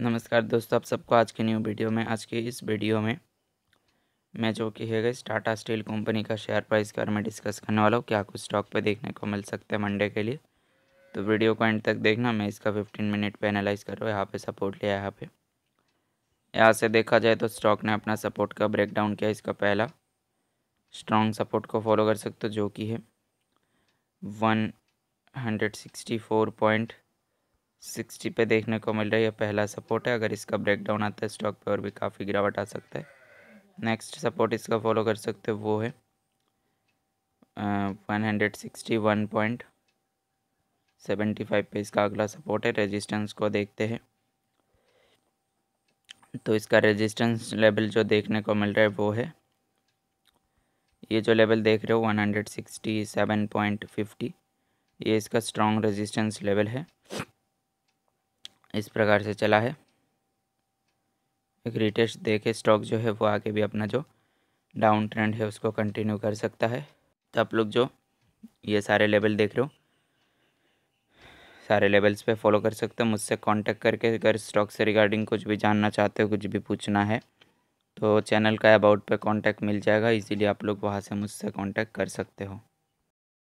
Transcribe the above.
नमस्कार दोस्तों आप सबको आज के न्यू वीडियो में आज के इस वीडियो में मैं जो कि है गई टाटा स्टील कंपनी का शेयर प्राइस के बारे में डिस्कस करने वाला हूँ क्या कुछ स्टॉक पे देखने को मिल सकता है मंडे के लिए तो वीडियो को एंड तक देखना मैं इसका फिफ्टीन मिनट पे एनालाइज करूँ यहाँ पर सपोर्ट लिया है यहाँ पे यहाँ से देखा जाए तो स्टॉक ने अपना सपोर्ट का डाउन किया इसका पहला स्ट्रॉन्ग सपोर्ट को फॉलो कर सकते हो जो कि है one hundred sixty four point sixty पे देखने को मिल रहा है यह पहला सपोर्ट है अगर इसका ब्रेकडाउन आता है स्टॉक पे और भी काफ़ी गिरावट आ सकता है नेक्स्ट सपोर्ट इसका फॉलो कर सकते हो वो है one hundred sixty one point seventy five पे इसका अगला सपोर्ट है रेजिस्टेंस को देखते हैं तो इसका रेजिस्टेंस लेवल जो देखने को मिल रहा है वो है ये जो लेवल देख रहे हो one hundred sixty seven point fifty ये इसका स्ट्रॉन्ग रेजिस्टेंस लेवल है इस प्रकार से चला है एक रिटेस्ट दे के स्टॉक जो है वो आगे भी अपना जो डाउन ट्रेंड है उसको कंटिन्यू कर सकता है तो आप लोग जो ये सारे लेवल देख रहे हो सारे लेवल्स पे फॉलो कर सकते हो मुझसे कांटेक्ट करके अगर स्टॉक से रिगार्डिंग कुछ भी जानना चाहते हो कुछ भी पूछना है तो चैनल का अबाउट पे कांटेक्ट मिल जाएगा इजीली आप लोग वहाँ से मुझसे कांटेक्ट कर सकते हो